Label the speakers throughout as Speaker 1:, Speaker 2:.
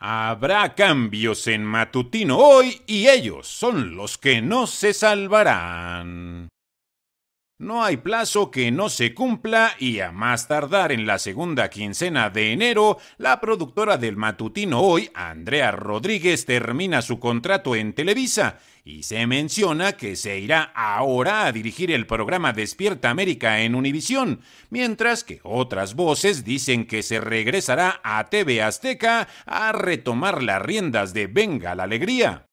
Speaker 1: Habrá cambios en Matutino hoy y ellos son los que no se salvarán. No hay plazo que no se cumpla y a más tardar en la segunda quincena de enero, la productora del matutino hoy, Andrea Rodríguez, termina su contrato en Televisa y se menciona que se irá ahora a dirigir el programa Despierta América en Univisión, mientras que otras voces dicen que se regresará a TV Azteca a retomar las riendas de Venga la Alegría.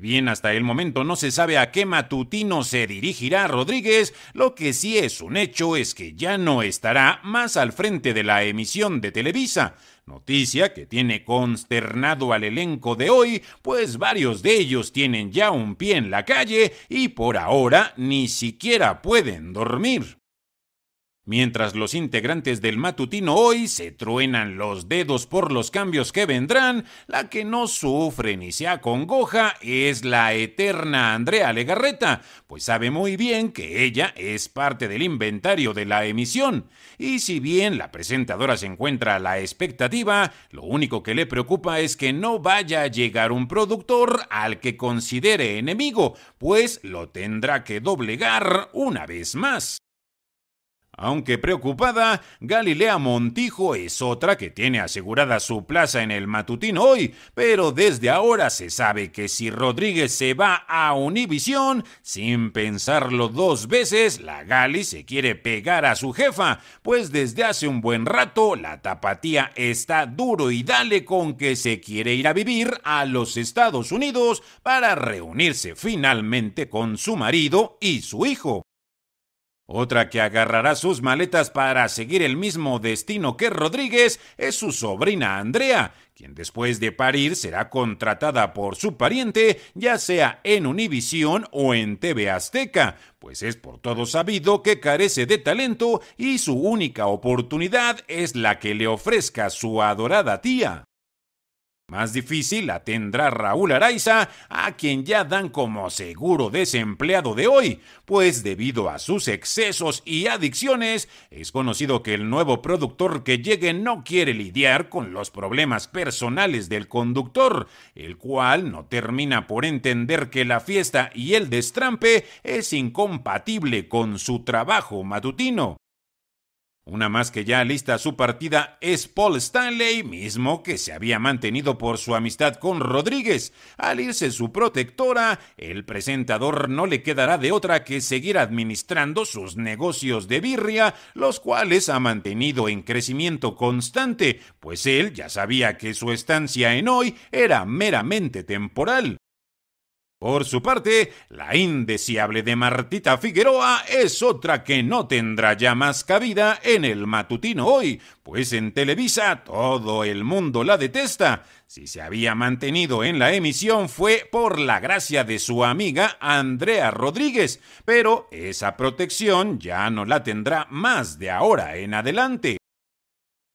Speaker 1: Bien, hasta el momento no se sabe a qué matutino se dirigirá Rodríguez, lo que sí es un hecho es que ya no estará más al frente de la emisión de Televisa, noticia que tiene consternado al elenco de hoy, pues varios de ellos tienen ya un pie en la calle y por ahora ni siquiera pueden dormir mientras los integrantes del matutino hoy se truenan los dedos por los cambios que vendrán, la que no sufre ni se acongoja es la eterna Andrea Legarreta, pues sabe muy bien que ella es parte del inventario de la emisión, y si bien la presentadora se encuentra a la expectativa, lo único que le preocupa es que no vaya a llegar un productor al que considere enemigo, pues lo tendrá que doblegar una vez más. Aunque preocupada, Galilea Montijo es otra que tiene asegurada su plaza en el matutín hoy, pero desde ahora se sabe que si Rodríguez se va a Univisión, sin pensarlo dos veces, la Gali se quiere pegar a su jefa, pues desde hace un buen rato la tapatía está duro y dale con que se quiere ir a vivir a los Estados Unidos para reunirse finalmente con su marido y su hijo. Otra que agarrará sus maletas para seguir el mismo destino que Rodríguez es su sobrina Andrea, quien después de parir será contratada por su pariente, ya sea en Univisión o en TV Azteca, pues es por todo sabido que carece de talento y su única oportunidad es la que le ofrezca su adorada tía. Más difícil atendrá Raúl Araiza, a quien ya dan como seguro desempleado de hoy, pues debido a sus excesos y adicciones, es conocido que el nuevo productor que llegue no quiere lidiar con los problemas personales del conductor, el cual no termina por entender que la fiesta y el destrampe es incompatible con su trabajo matutino. Una más que ya lista su partida es Paul Stanley, mismo que se había mantenido por su amistad con Rodríguez. Al irse su protectora, el presentador no le quedará de otra que seguir administrando sus negocios de birria, los cuales ha mantenido en crecimiento constante, pues él ya sabía que su estancia en hoy era meramente temporal. Por su parte, la indeseable de Martita Figueroa es otra que no tendrá ya más cabida en el matutino hoy, pues en Televisa todo el mundo la detesta. Si se había mantenido en la emisión fue por la gracia de su amiga Andrea Rodríguez, pero esa protección ya no la tendrá más de ahora en adelante.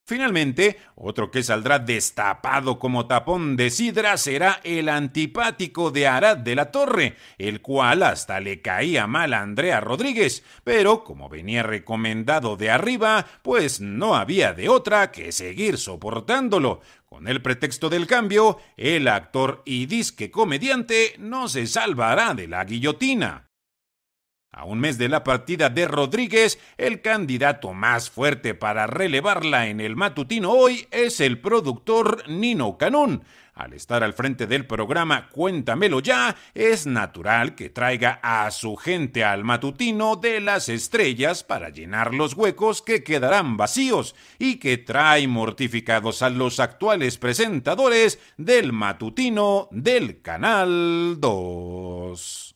Speaker 1: Finalmente, otro que saldrá destapado como tapón de sidra será el antipático de Arad de la Torre, el cual hasta le caía mal a Andrea Rodríguez, pero como venía recomendado de arriba, pues no había de otra que seguir soportándolo. Con el pretexto del cambio, el actor y disque comediante no se salvará de la guillotina. A un mes de la partida de Rodríguez, el candidato más fuerte para relevarla en el matutino hoy es el productor Nino Canón. Al estar al frente del programa Cuéntamelo ya, es natural que traiga a su gente al matutino de las estrellas para llenar los huecos que quedarán vacíos y que trae mortificados a los actuales presentadores del matutino del Canal 2.